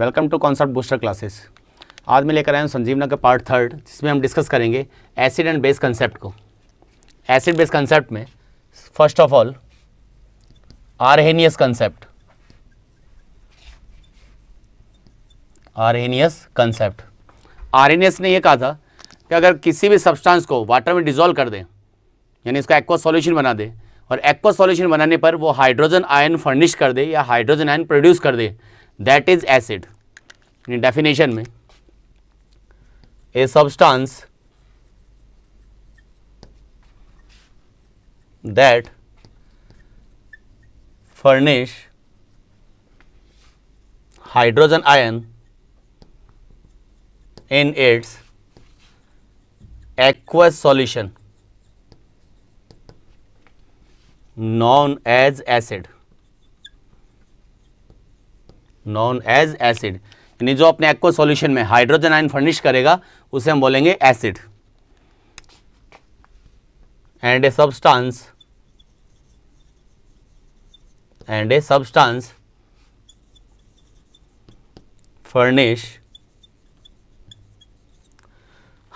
Welcome to concept booster classes आज मैं लेकर आया हूँ संजीवना का पार्ट थर्ड जिसमें हम डिस्कस करेंगे एसिड एंड बेस कंसेप्ट को एसिड बेस कंसेप्ट में first of all Arrhenius concept Arrhenius concept Arrhenius ने यह कहा था कि अगर किसी भी सब्सटेंस को वाटर में डिजोल्व कर दें यानी इसका एक्वा सोल्यूशन बना दें और एक्वा सोल्यूशन बनाने पर वो हाइड्रोजन आयन फर्निश कर दे या हाइड्रोजन आयन प्रोड्यूस कर दे that is acid in definition a substance that furnish hydrogen ion in its aqueous solution known as acid. Known as acid यानी जो अपने एक्वा सॉल्यूशन में हाइड्रोजन आयन फर्निश करेगा उसे हम बोलेंगे acid and a substance and a substance furnish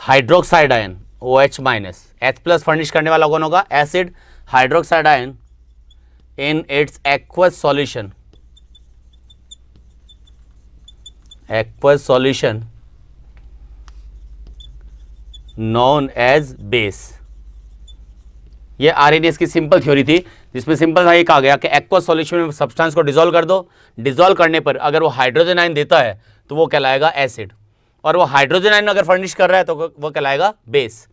hydroxide ion O H minus H plus furnish करने वाला कौन होगा acid hydroxide ion in its aqueous solution aqueous solution known as base ये Arrhenius की सिंपल थ्योरी थी जिसमें simple था ये कहा गया कि एक्वा सॉल्यूशन में सब्सटेंस को डिजोल्व कर दो डिजोल्व करने पर अगर वो हाइड्रोजन आयन देता है तो वो कहलाएगा एसिड और वो हाइड्रोजन आयन अगर फर्निश कर रहा है तो वो कहलाएगा बेस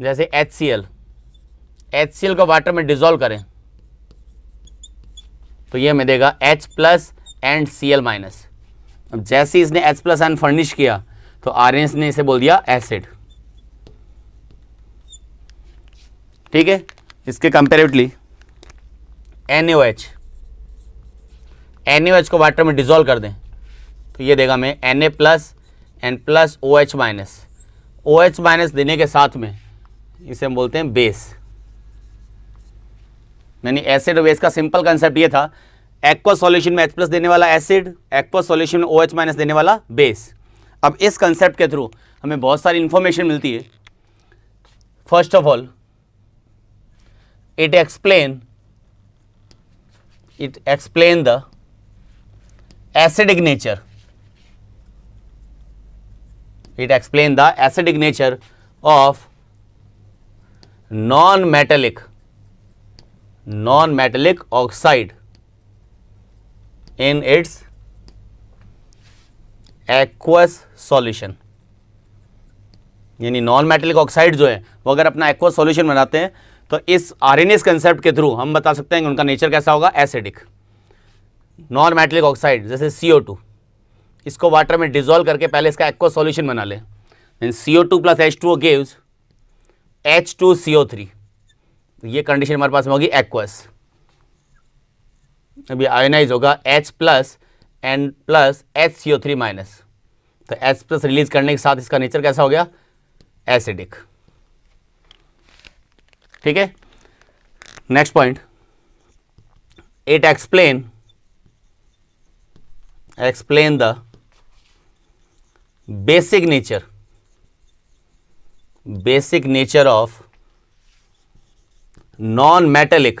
जैसे H C L H C L को वाटर में डिजोल्व करें तो ये हमें देगा H plus and C L minus अब जैसे इसने एच प्लस एन फर्निश किया तो आर एन ने इसे बोल दिया एसिड ठीक है इसके कंपेरेटिवली NaOH एच को वाटर में डिजोल्व कर दें तो ये देगा मैं A plus N plus O H minus O H minus देने के साथ में इसे हम बोलते हैं बेस यानी एसिड बेस का सिंपल कंसेप्ट ये था एक्वा सॉल्यूशन में H प्लस देने वाला एसिड एक्वा सॉल्यूशन में OH माइनस देने वाला बेस अब इस कंसेप्ट के थ्रू हमें बहुत सारी इंफॉर्मेशन मिलती है first of all it explain it explain the acidic nature it explain the acidic nature of non metallic non metallic oxide in its aqueous solution यानी नॉन मेटेलिक ऑक्साइड जो है वो अगर अपना एक्वस सॉल्यूशन बनाते हैं तो इस एस कंसेप्ट के थ्रू हम बता सकते हैं कि उनका नेचर कैसा होगा एसिडिक नॉन मेटेलिक ऑक्साइड जैसे टू इसको वाटर में डिजोल्व करके पहले इसका एक्वा सॉल्यूशन बना लें O two plus H H two C O three ये कंडीशन हमारे पास में होगी एक्वस अभी आयोनाइज होगा H plus N plus H C O three minus तो एच प्लस रिलीज करने के साथ इसका नेचर कैसा हो गया एसिडिक ठीक है next point it explain explain the basic nature basic nature of non metallic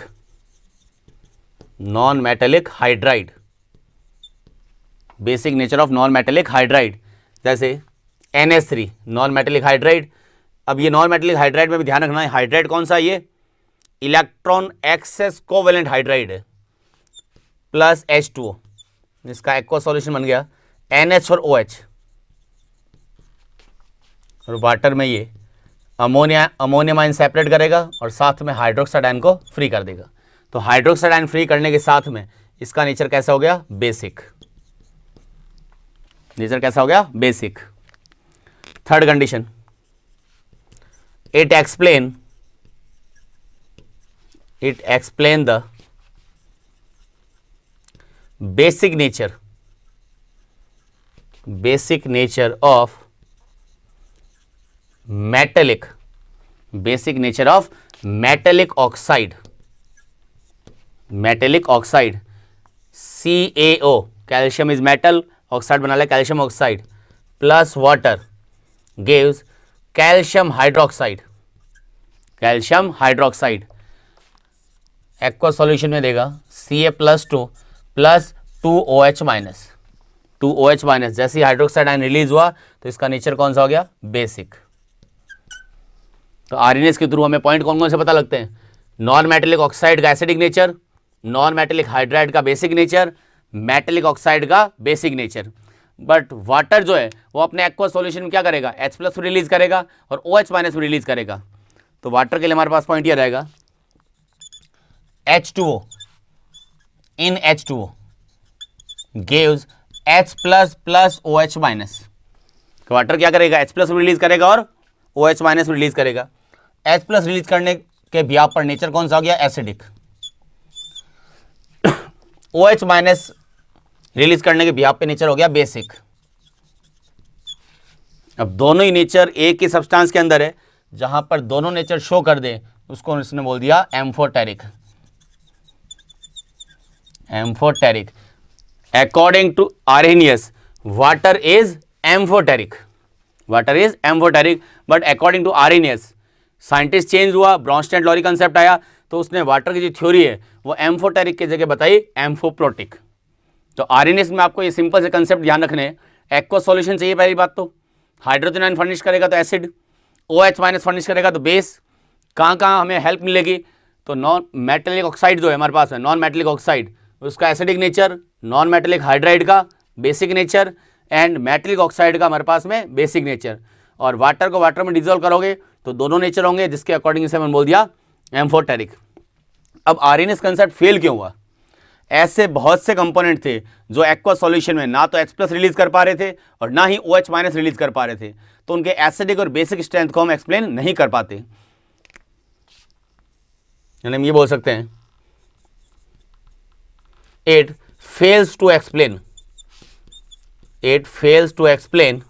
non metallic hydride basic nature of non metallic hydride जैसे N S three non metallic hydride अब ये नॉन मेटेलिक हाइड्राइड में भी ध्यान रखना है hydride कौन सा ये electron excess covalent hydride plus H two इसका एक्वा सॉल्यूशन बन गया एन एच और ओ एच और वाटर में ये अमोनिया अमोनियम आइन सेपरेट करेगा और साथ में हाइड्रोक्साइड आइन को फ्री कर देगा तो हाइड्रोक्साइड आयन फ्री करने के साथ में इसका नेचर कैसा हो गया बेसिक नेचर कैसा हो गया basic third condition it explain it explain the basic nature basic nature of metallic basic nature of metallic oxide metallic oxide C A O calcium is metal oxide बना ले calcium oxide plus water gives calcium hydroxide calcium hydroxide aqua solution में देगा C A plus two plus two O H minus two O H minus जैसे hydroxide ion release हुआ तो इसका nature कौन सा हो गया बेसिक तो आर के थ्रू हमें पॉइंट कौन कौन से पता लगते हैं नॉन मेटेलिक ऑक्साइड का acidic nature non metallic hydride का बेसिक नेचर मेटेलिक ऑक्साइड का बेसिक नेचर बट वाटर जो है वो अपने एक्वा सोल्यूशन में क्या करेगा एच प्लस रिलीज करेगा और ओ एच माइनस में रिलीज करेगा तो वाटर के लिए हमारे पास पॉइंट यह रहेगा H two O in H two O gave H plus plus O H minus water क्या करेगा एच प्लस रिलीज करेगा और ओ एच माइनस रिलीज करेगा एच प्लस रिलीज करने के बिहाव पर नेचर कौन सा हो गया acidic O H minus release करने के बिहाव पे नेचर हो गया बेसिक अब दोनों ही नेचर एक ही सब्सटेंस के अंदर है जहां पर दोनों नेचर शो कर दे उसको इसने बोल दिया amphoteric amphoteric according to Arrhenius water is amphoteric water is amphoteric but according to Arrhenius scientist change हुआ ब्रॉन्स्टेंट लॉरी कंसेप्ट आया तो उसने वाटर की जो थ्योरी है वो एम्फोटेरिक की जगह बताई एम्फोप्रोटिक तो आर में आपको ये सिंपल से कंसेप्ट ध्यान रखने एक्व एक्वा चाहिए पहली बात तो हाइड्रोजन आइन फर्निश करेगा तो acid O H minus furnish करेगा तो बेस कहाँ कहाँ हमें हेल्प मिलेगी तो नॉन मेटेलिक ऑक्साइड जो है हमारे पास है नॉन मेटेलिक ऑक्साइड उसका acidic nature non metallic hydride का basic nature and metallic oxide का हमारे पास में बेसिक नेचर और वाटर को वाटर में डिजोल्व करोगे तो दोनों नेचर होंगे जिसके अकॉर्डिंग से मैंने बोल दिया एम्फोटेरिक अब आर आरएनएस कंसेप्ट फेल क्यों हुआ ऐसे बहुत से कंपोनेंट थे जो एक्वा सॉल्यूशन में ना तो एच प्लस रिलीज कर पा रहे थे और ना ही ओ OH माइनस रिलीज कर पा रहे थे तो उनके एसिडिक और बेसिक स्ट्रेंथ को हम एक्सप्लेन नहीं कर पाते यानी हम ये बोल सकते हैं it fails to explain it fails to explain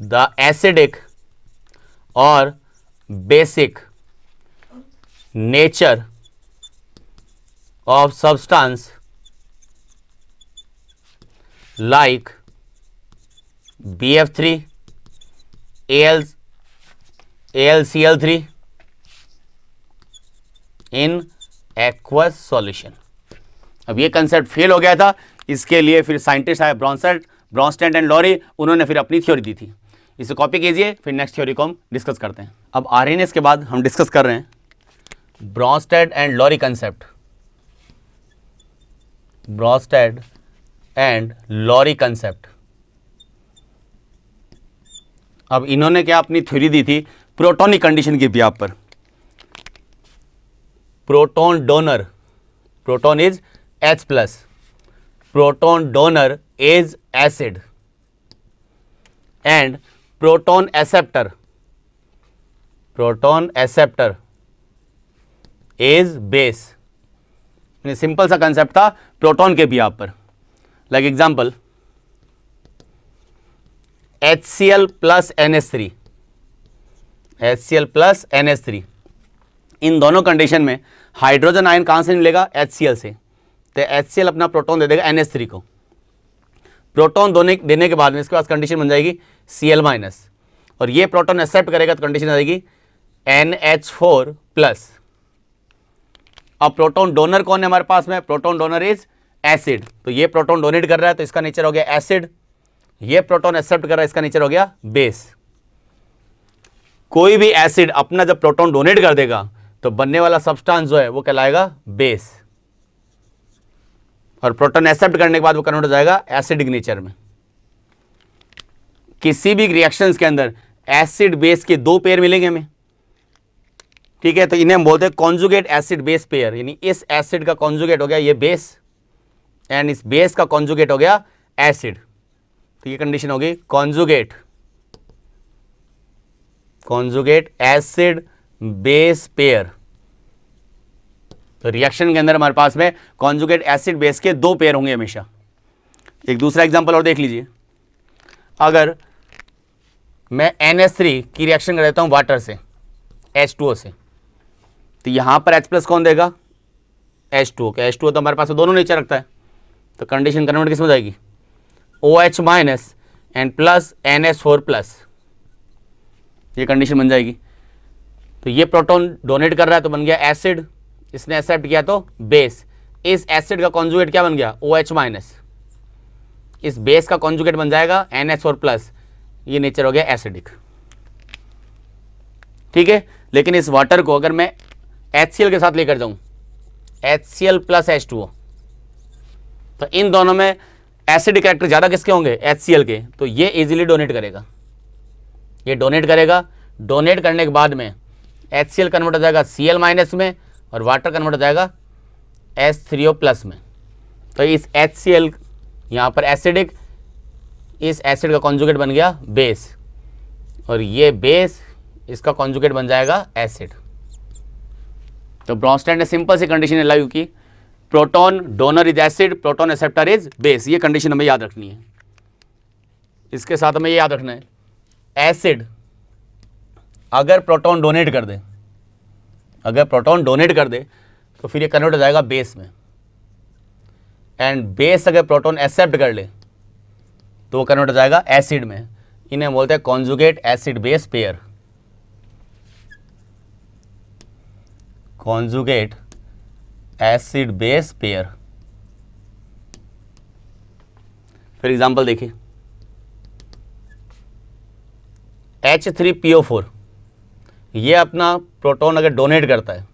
the acidic और basic nature of substance like B F three L L C L three in aqueous solution अब ये कंसेप्ट फेल हो गया था इसके लिए फिर साइंटिस्ट आए ब्रॉन्सर्ट ब्रॉन्स्टेंट एंड लॉरी उन्होंने फिर अपनी थ्योरी दी थी इसे कॉपी कीजिए फिर नेक्स्ट थ्योरी को हम डिस्कस करते हैं अब आर के बाद हम डिस्कस कर रहे हैं Bronsted and Lowry concept Bronsted and Lowry concept अब इन्होंने क्या अपनी थ्योरी दी थी प्रोटोनिक कंडीशन की बुनियाद पर proton donor proton is H plus proton donor is acid and proton acceptor proton acceptor is base simple सा कंसेप्ट था प्रोटॉन के भी आप पर like example H C L plus N S three H C L plus N S three इन दोनों condition में hydrogen ion कहां से मिलेगा एच सी एल से तो एच सी एल अपना प्रोटॉन दे देगा एन एस थ्री को प्रोटॉन देने के बाद में इसके पास कंडीशन बन जाएगी सी एल माइनस और ये प्रोटॉन एक्सेप्ट करेगा तो कंडीशन आ जाएगी एन एच फोर प्लस अब प्रोटॉन डोनर कौन है हमारे पास में प्रोटॉन डोनर इज एसिड तो ये प्रोटॉन डोनेट कर रहा है तो इसका नेचर हो गया एसिड ये प्रोटॉन एक्सेप्ट कर रहा है इसका नेचर हो गया बेस कोई भी एसिड अपना जब प्रोटॉन डोनेट कर देगा तो बनने वाला सब्सटेंस जो है वो कहलाएगा बेस और प्रोटॉन एक्सेप्ट करने के बाद वो कन्वर्ट हो जाएगा एसिडिक नेचर में किसी भी रिएक्शन के अंदर एसिड बेस के दो पेयर मिलेंगे हमें ठीक है तो इन्हें हम बोलते हैं कॉन्जुगेट एसिड बेस पेयर यानी इस एसिड का कॉन्जुगेट हो गया ये बेस एंड इस बेस का कॉन्जुगेट हो गया एसिड तो ये कंडीशन होगी conjugate conjugate acid base pair तो रिएक्शन के अंदर हमारे पास में कॉन्जुगेट एसिड बेस के दो पेयर होंगे हमेशा एक दूसरा एग्जांपल और देख लीजिए अगर मैं एन एस थ्री की रिएक्शन कर देता हूँ वाटर से एच टू ओ से तो यहाँ पर एच प्लस कौन देगा H two O H two तो हमारे पास तो दोनों नीचे रखता है तो कंडीशन कन्वर्ट किस में जाएगी O H minus and plus N S four plus ये कंडीशन बन जाएगी तो ये प्रोटॉन डोनेट कर रहा है तो बन गया एसिड इसने एक्सेप्ट किया तो बेस इस एसिड का कॉन्जुगेट क्या बन गया ओ एच माइनस इस बेस का कॉन्जुगेट बन जाएगा एन एस फोर प्लस ये नेचर हो गया एसिडिक ठीक है लेकिन इस वाटर को अगर मैं एच के साथ लेकर जाऊं H C L plus H two तो इन दोनों में एसिड कैरेक्टर ज़्यादा किसके होंगे एच सी एल के तो ये इजीली डोनेट करेगा ये डोनेट करेगा डोनेट करने के बाद में एच सी एल कन्वर्ट हो जाएगा सी एल माइनस में और वाटर कन्वर्ट हो जाएगा एस थ्री ओ प्लस में तो इस एच सी एल यहाँ पर एसिडिक इस एसिड का कॉन्जुगेट बन गया बेस और ये बेस इसका कॉन्जुगेट बन जाएगा एसिड तो ब्रॉन्स्टैंड ने सिंपल सी कंडीशन लाइव की proton donor is acid proton acceptor is base ये कंडीशन हमें याद रखनी है इसके साथ हमें ये याद रखना है एसिड अगर प्रोटॉन डोनेट कर दे अगर प्रोटॉन डोनेट कर दे तो फिर ये कन्वर्ट हो जाएगा बेस में एंड बेस अगर प्रोटॉन एक्सेप्ट कर ले तो वो कन्वर्ट हो जाएगा एसिड में इन्हें बोलते हैं conjugate acid base pair conjugate acid base pair फिर एग्जांपल देखिए H three P O four यह अपना प्रोटॉन अगर डोनेट करता है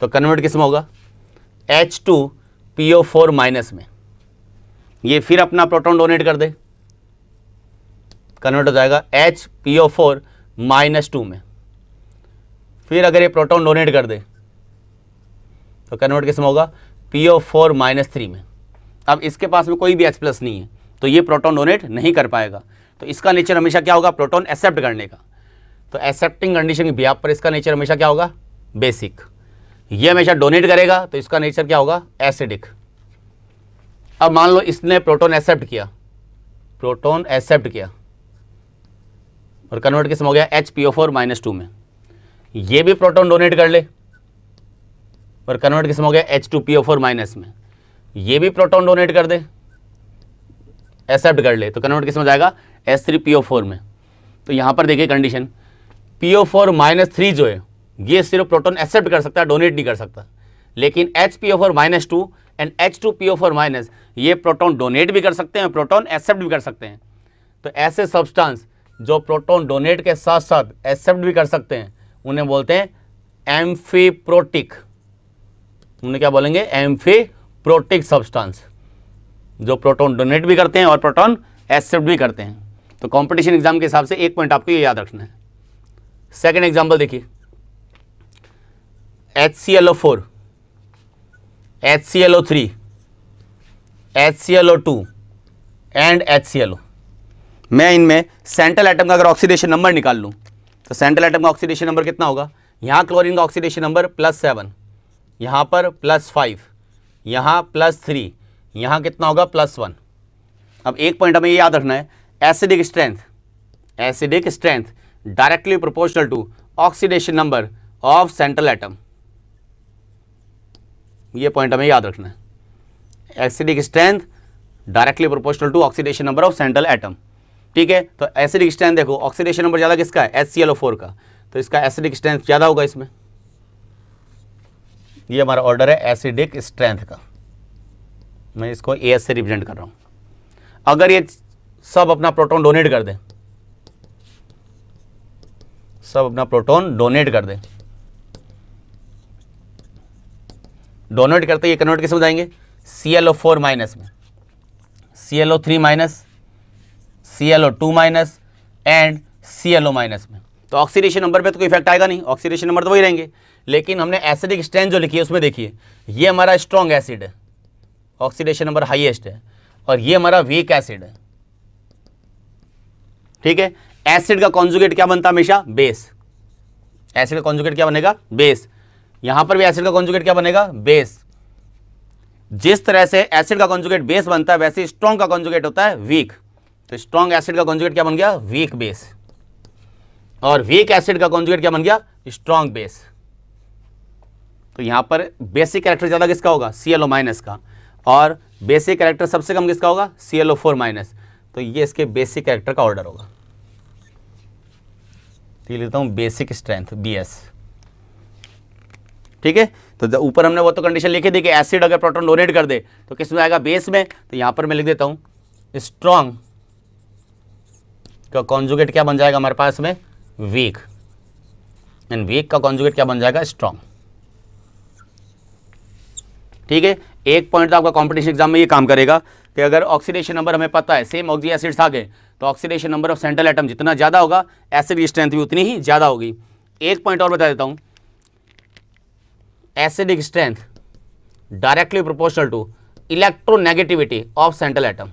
तो कन्वर्ट किस में होगा H two P O four minus में ये फिर अपना प्रोटॉन डोनेट कर दे कन्वर्ट हो जाएगा H P O four minus two में फिर अगर ये प्रोटॉन डोनेट कर दे तो कन्वर्ट किस में होगा P O four minus three में अब इसके पास में कोई भी एच प्लस नहीं है तो ये प्रोटॉन डोनेट नहीं कर पाएगा तो इसका नेचर हमेशा क्या होगा प्रोटॉन एक्सेप्ट करने का तो एक्सेप्टिंग कंडीशन की बिहाफ पर इसका नेचर हमेशा क्या होगा बेसिक ये हमेशा डोनेट करेगा तो इसका नेचर क्या होगा एसिडिक अब मान लो इसने प्रोटॉन एक्सेप्ट किया प्रोटॉन एक्सेप्ट किया और कन्वर्ट किसम हो गया H P O four minus two में ये भी प्रोटॉन डोनेट कर ले और कन्वर्ट किसम हो गया H two P O four minus में ये भी प्रोटॉन डोनेट कर दे एक्सेप्ट कर ले तो कन्वर्ट किसमें जाएगा S three P O four में तो यहाँ पर देखिए condition P O four minus three जो है ये सिर्फ प्रोटोन एक्सेप्ट कर सकता है डोनेट नहीं कर सकता लेकिन H P O four minus two and H two P O four minus ये प्रोटोन डोनेट भी कर सकते हैं प्रोटोन एक्सेप्ट भी कर सकते हैं तो ऐसे सब्सटेंस जो प्रोटॉन डोनेट के साथ साथ एक्सेप्ट भी कर सकते हैं उन्हें बोलते हैं एम्फीप्रोटिक उन्हें क्या बोलेंगे एम्फीप्रोटिक सब्सटेंस जो प्रोटॉन डोनेट भी करते हैं और प्रोटॉन एक्सेप्ट भी करते हैं तो कंपटीशन एग्जाम के हिसाब से एक पॉइंट आपको ये याद रखना है सेकंड एग्जांपल देखिए H C L O four H C L O three H C L O two and H C L O मैं इनमें सेंट्रल एटम का अगर ऑक्सीडेशन नंबर निकाल लूँ तो सेंट्रल एटम का ऑक्सीडेशन नंबर कितना होगा यहाँ क्लोरीन का ऑक्सीडेशन नंबर प्लस सेवन यहाँ पर प्लस फाइव यहाँ प्लस थ्री यहाँ कितना होगा प्लस वन अब एक पॉइंट हमें ये याद रखना है acidic strength acidic strength directly proportional to oxidation number of central atom ये पॉइंट हमें याद रखना है acidic strength directly proportional to oxidation number of central atom ठीक है तो एसिडिक स्ट्रेंथ देखो ऑक्सीडेशन नंबर ज़्यादा किसका है HClO4 का तो इसका एसिडिक स्ट्रेंथ ज़्यादा होगा इसमें ये हमारा ऑर्डर है एसिडिक स्ट्रेंथ का मैं इसको ए से रिप्रेजेंट कर रहा हूं अगर ये सब अपना प्रोटॉन डोनेट कर दें सब अपना प्रोटॉन डोनेट कर दें डोनेट करते ये कन्वर्ट में जाएंगे C L O four minus में C L O three minus C L O two minus and C L O minus में तो ऑक्सीडेशन नंबर पे तो कोई इफेक्ट आएगा नहीं ऑक्सीडेशन नंबर तो वही रहेंगे लेकिन हमने एसिडिक स्ट्रेंथ जो लिखी है उसमें देखिए ये हमारा स्ट्रॉन्ग एसिड है ऑक्सीडेशन नंबर हाईएस्ट है और ये हमारा वीक एसिड है ठीक है एसिड का कॉन्जुगेट क्या बनता हमेशा बेस एसिड का कॉन्जुगेट क्या बनेगा बेस यहां पर भी एसिड का कॉन्जुगेट क्या बनेगा बेस जिस तरह से एसिड का कॉन्जुगेट बेस बनता है वैसे स्ट्रॉन्ग का कॉन्जुगेट होता है वीक तो स्ट्रॉन्ग एसिड का कॉन्जुगेट क्या बन गया वीक बेस और वीक एसिड का कॉन्जुगेट क्या बन गया स्ट्रॉन्ग बेस तो यहां पर बेसिक कैरेक्टर ज़्यादा किसका होगा सीएलओ माइनस का और बेसिक कैरेक्टर सबसे कम किसका होगा सीएलओ फोर माइनस तो ये इसके बेसिक कैरेक्टर का ऑर्डर होगा तो लेता हूँ बेसिक स्ट्रेंथ बी एस ठीक है तो ऊपर हमने वो तो कंडीशन लिखी थी कि एसिड अगर प्रोटॉन डोनेट कर दे तो किस में आएगा बेस में तो यहां पर मैं लिख देता हूँ स्ट्रॉन्ग का कॉन्जुगेट क्या बन जाएगा हमारे पास में वीक एंड वीक का कॉन्जुगेट क्या बन जाएगा स्ट्रांग ठीक है एक पॉइंट तो आपका कॉम्पिटिशन एग्जाम में ये काम करेगा कि अगर ऑक्सीडेशन नंबर हमें पता है सेम ऑक्सी एसिड्स आ गए तो oxidation number of central atom जितना ज़्यादा होगा एसिड की स्ट्रेंथ भी उतनी ही ज़्यादा होगी एक पॉइंट और बता देता हूं acidic strength directly proportional to electronegativity of central atom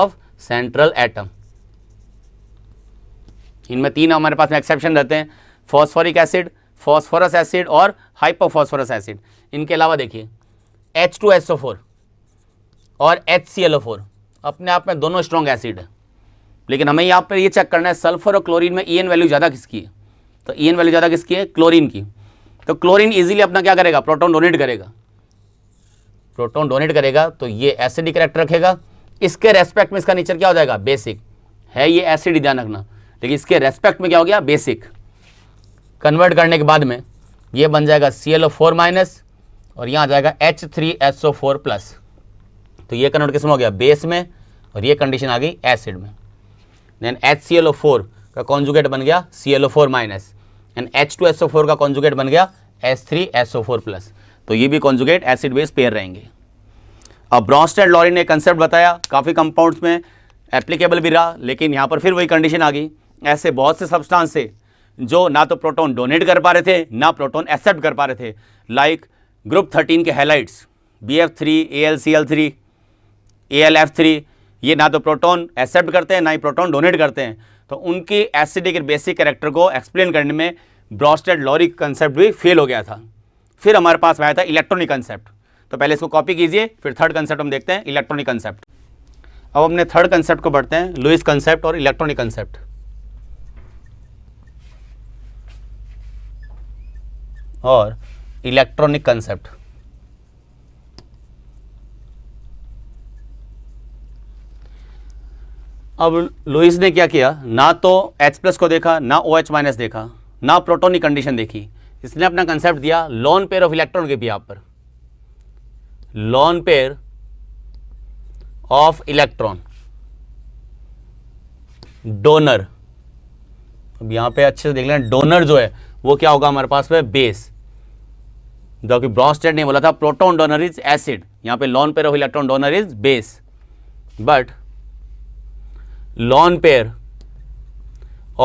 of central atom इनमें तीन हमारे पास में एक्सेप्शन रहते हैं फॉस्फोरिक एसिड फॉस्फोरस एसिड और हाइपोफॉस्फोरस एसिड इनके अलावा देखिए H two S O four और H C L O four अपने आप में दोनों स्ट्रॉन्ग एसिड है लेकिन हमें यहाँ पर ये चेक करना है सल्फर और क्लोरीन में ई एन वैल्यू ज़्यादा किसकी है तो ई एन वैल्यू ज़्यादा किसकी है क्लोरीन की तो क्लोरीन ईजिली अपना क्या करेगा प्रोटोन डोनेट करेगा प्रोटोन डोनेट करेगा तो ये एसिडिक करेक्टर रखेगा इसके रेस्पेक्ट में इसका नेचर क्या हो जाएगा बेसिक है ये एसिड ध्यान रखना लेकिन इसके रेस्पेक्ट में क्या हो गया बेसिक कन्वर्ट करने के बाद में ये बन जाएगा C L O four minus और यहाँ आ जाएगा H three S O four plus तो ये कन्वर्ट किसमें हो गया बेस में और ये कंडीशन आ गई एसिड में then H C L O four का कॉन्जुगेट बन गया C L O four minus and H two S O four का कॉन्जुगेट बन गया S three S O four plus तो ये भी कॉन्जुगेट एसिड बेस पेयर रहेंगे अब ब्रॉन्स्ट एंड लॉरी ने कंसेप्ट बताया काफ़ी कंपाउंड्स में एप्लीकेबल भी रहा लेकिन यहाँ पर फिर वही कंडीशन आ गई ऐसे बहुत से सब्सटांस थे जो ना तो प्रोटोन डोनेट कर पा रहे थे ना प्रोटोन एक्सेप्ट कर पा रहे थे लाइक ग्रुप थर्टीन के halides B F three A L C L three A L F three ये ना तो प्रोटोन एक्सेप्ट करते हैं ना ही प्रोटोन डोनेट करते हैं तो उनकी एसिडिक बेसिक कैरेक्टर को एक्सप्लेन करने में ब्रॉस्टेड लॉरिक कंसेप्ट भी फेल हो गया था फिर हमारे पास आया था इलेक्ट्रॉनिक कंसेप्ट तो पहले इसको कॉपी कीजिए फिर थर्ड कंसेप्ट हम देखते हैं इलेक्ट्रॉनिक कंसेप्ट अब अपने थर्ड कंसेप्ट को बढ़ते हैं लुइस कंसेप्ट और इलेक्ट्रॉनिक कंसेप्ट और इलेक्ट्रॉनिक कंसेप्ट अब लुइस ने क्या किया ना तो एच प्लस को देखा ना ओ एच माइनस देखा ना प्रोटोनिक कंडीशन देखी इसने अपना कंसेप्ट दिया लॉन पेयर ऑफ इलेक्ट्रॉन के भी आप पर lone pair of electron donor अब यहां पे अच्छे से देख लेना डोनर जो है वो क्या होगा हमारे पास में बेस जो कि ब्रॉस्टेड ने बोला था प्रोटॉन डोनर इज एसिड यहां पे lone pair of electron donor is base but lone pair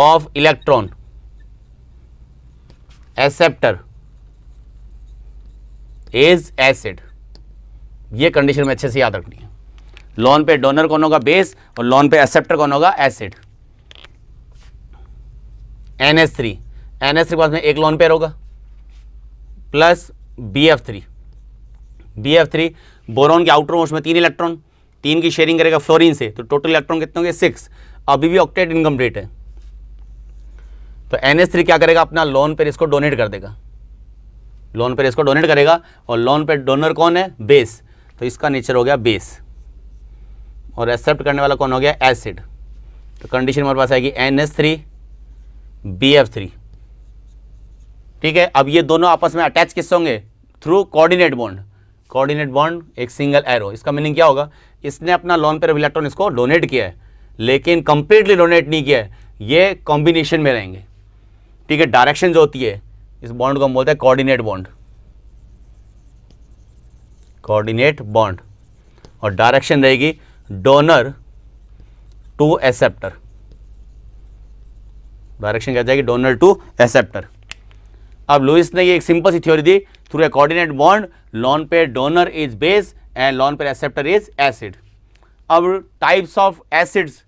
of electron acceptor is acid ये कंडीशन में अच्छे से याद रखनी है लोन पे डोनर कौन होगा बेस और लोन पे एक्सेप्टर कौन होगा acid N S three N S three पास में एक लोन पेयर होगा plus B F three B F three boron के आउटर मोस्ट में तीन इलेक्ट्रॉन तीन की शेयरिंग करेगा फ्लोरीन से तो टोटल इलेक्ट्रॉन कितने होंगे सिक्स अभी भी ऑक्टेट इनकम्प्लीट है तो एन एस थ्री क्या करेगा अपना लोन पेयर इसको डोनेट कर देगा लोन पेयर इसको डोनेट करेगा और लोन पेयर डोनर कौन है बेस तो इसका नेचर हो गया बेस और एक्सेप्ट करने वाला कौन हो गया एसिड तो कंडीशन हमारे पास आएगी N S three B F three ठीक है अब ये दोनों आपस में अटैच किससे होंगे through coordinate bond coordinate bond एक सिंगल एरो इसका मीनिंग क्या होगा इसने अपना लॉन पेयर इलेक्ट्रॉन इसको डोनेट किया है लेकिन कंप्लीटली डोनेट नहीं किया है ये कॉम्बिनेशन में रहेंगे ठीक है डायरेक्शन जो होती है इस बॉन्ड को हम बोलते हैं कॉर्डिनेट बॉन्ड कोऑर्डिनेट बॉन्ड और डायरेक्शन रहेगी डोनर टू एसेप्टर डायरेक्शन क्या जाएगी डोनर टू एसेप्टर अब लुइस ने ये एक सिंपल सी थ्योरी दी through a coordinate bond lone pair donor is base and lone pair acceptor is acid अब टाइप्स ऑफ एसिड्स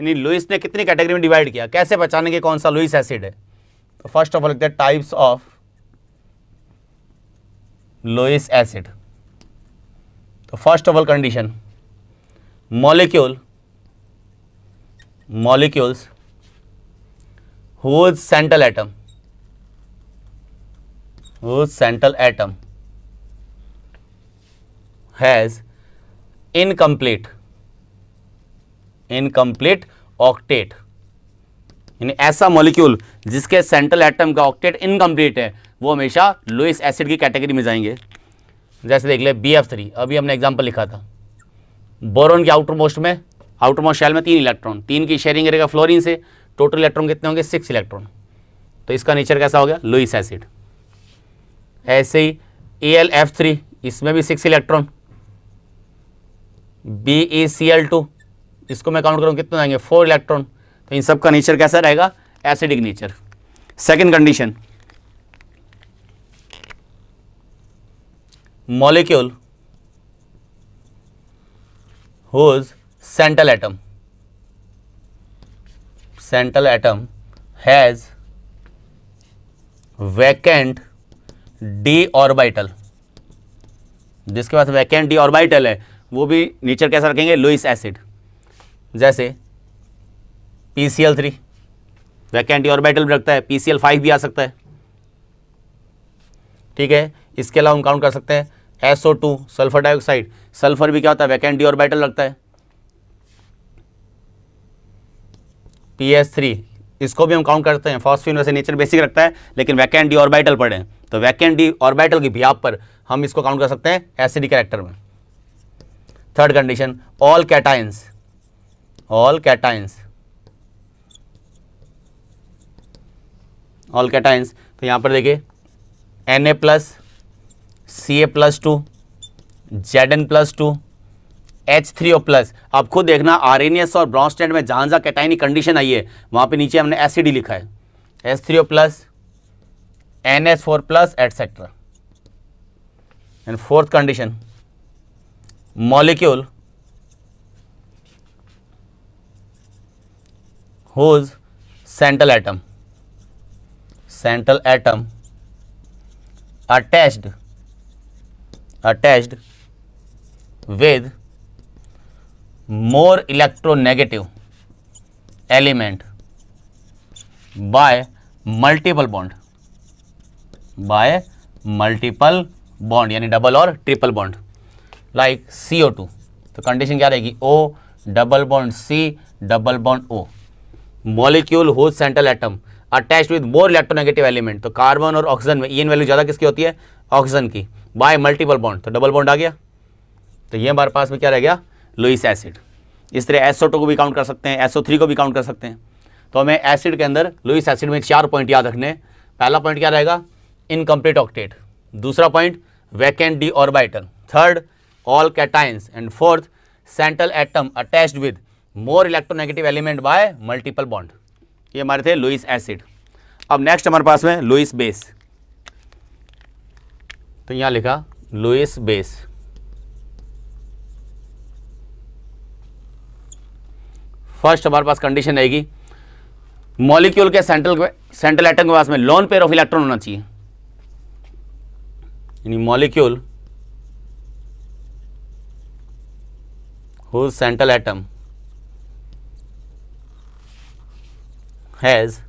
यानी लुइस ने कितनी कैटेगरी में डिवाइड किया कैसे के कौन सा लुइस एसिड है तो फर्स्ट ऑफ ऑल लिखते हैं टाइप्स ऑफ लुइस एसिड तो first of all condition molecule molecules whose central atom whose central atom has incomplete incomplete octet यानी ऐसा मॉलिक्यूल जिसके सेंट्रल एटम का ऑक्टेट इनकम्प्लीट है वो हमेशा लोइस एसिड की कैटेगरी में जाएंगे जैसे देख ले बी एफ थ्री अभी हमने एग्जाम्पल लिखा था बोरोन के आउटर मोस्ट में आउटर मोस्ट शैल में तीन इलेक्ट्रॉन तीन की शेयरिंग रहेगा फ्लोरिन से टोटल इलेक्ट्रॉन कितने होंगे सिक्स इलेक्ट्रॉन तो इसका नेचर कैसा हो गया लुइस एसिड ऐसे ही ए एल एफ थ्री इसमें भी six electron B A C L two इसको मैं काउंट करूँ कितने आएंगे फोर इलेक्ट्रॉन तो इन सब का नेचर कैसा रहेगा acidic nature second condition molecule whose central atom central atom has vacant d orbital जिसके पास वैकेंट डी ऑर्बिटल है वो भी नेचर कैसा रखेंगे लुइस एसिड जैसे P C L three vacant D orbital भी रखता है पी सी एल फाइव भी आ सकता है ठीक है इसके अलावा हम काउंट कर सकते हैं SO2 सल्फर डाइऑक्साइड सल्फर भी क्या होता है और बैटल लगता है PS3 इसको भी हम काउंट करते हैं फॉस्फिन वैसे नेचर बेसिक रखता है लेकिन वैकेंडी और बैटल पड़े तो वैकेंडी और बैटल की आप पर हम इसको काउंट कर सकते हैं एसिडी कैरेक्टर में third condition all cations all cations all cations तो यहां पर देखिए N A plus C A plus two Z N plus two H three O plus अब खुद देखना आर एन एस और में जहां जहां कैटाइन कंडीशन आई है वहां पे नीचे हमने एस लिखा है S three O plus N S four plus etcetera and fourth condition molecule whose central atom central atom attached attached with more electronegative element by multiple bond by multiple bond यानी double और triple bond like CO2 तो condition क्या रहेगी O double bond C double bond O molecule whose central atom attached with more electronegative element तो carbon और oxygen में E value ज़्यादा किसकी होती है ऑक्सीजन की बाय मल्टीपल बॉन्ड तो डबल बॉन्ड आ गया तो ये हमारे पास में क्या रह गया लुइस एसिड इस तरह एसओ को भी काउंट कर सकते हैं एसओ को भी काउंट कर सकते हैं तो हमें एसिड के अंदर लुइस एसिड में चार पॉइंट याद रखने पहला पॉइंट क्या रहेगा इनकम्प्लीट ऑक्टेट दूसरा point vacant D orbital third all cations and fourth central atom attached with more electronegative element by multiple bond ये हमारे थे लुइस एसिड अब नेक्स्ट हमारे पास में लुइस बेस तो यहां लिखा लोएस बेस फर्स्ट हमारे पास कंडीशन रहेगी मॉलिक्यूल के सेंट्रल सेंट्रल एटम के पास में लोन पेयर ऑफ इलेक्ट्रॉन होना चाहिए यानी molecule who central atom has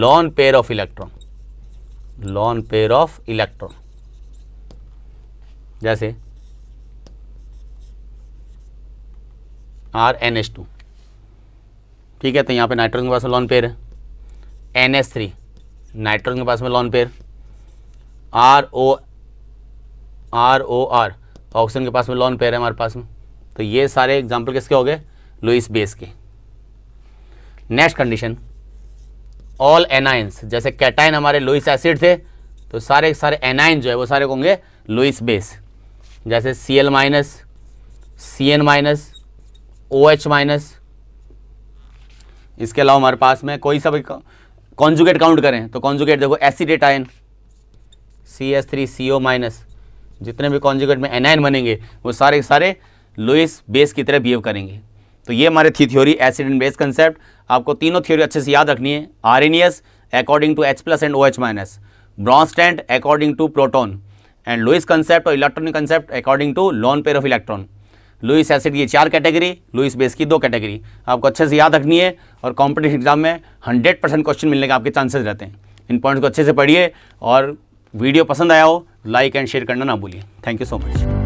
lone pair of electron lone pair of electron जैसे आर एन एस टू ठीक है तो यहाँ पे नाइट्रोजन के पास में लॉन पेयर है एन एस थ्री नाइट्रोजन के पास में lone pair R O R O R oxygen के पास में लॉन पेयर है हमारे पास में तो ये सारे एग्जाम्पल किसके हो गए लुइस बेस के नेक्स्ट कंडीशन ऑल एनाइंस जैसे कैटाइन हमारे लुइस एसिड थे तो सारे सारे एनाइन जो है वो सारे होंगे लुइस बेस जैसे C L minus C N minus O H minus इसके अलावा हमारे पास में कोई सा कॉन्जुगेट काउंट करें तो कॉन्जुगेट देखो acetate ion C S three C O minus जितने भी कॉन्जुगेट में एनाइन बनेंगे वो सारे सारे लुइस बेस की तरह बिहेव करेंगे तो ये हमारे थी theory acid and base concept आपको तीनों थ्योरी अच्छे से याद रखनी है are N Arrhenius according to H plus and O H minus Bronsted according to proton and Lewis concept और electronic concept according to lone pair of electron Lewis acid की चार कैटेगरी लुइस बेस की दो category आपको अच्छे से याद रखनी है और कॉम्पिटिटिव एग्जाम में हंड्रेड परसेंट क्वेश्चन मिलने के आपके चांसेस रहते हैं इन पॉइंट्स को अच्छे से पढ़िए और वीडियो पसंद आया हो लाइक एंड शेयर करना ना भूलिए थैंक यू सो मच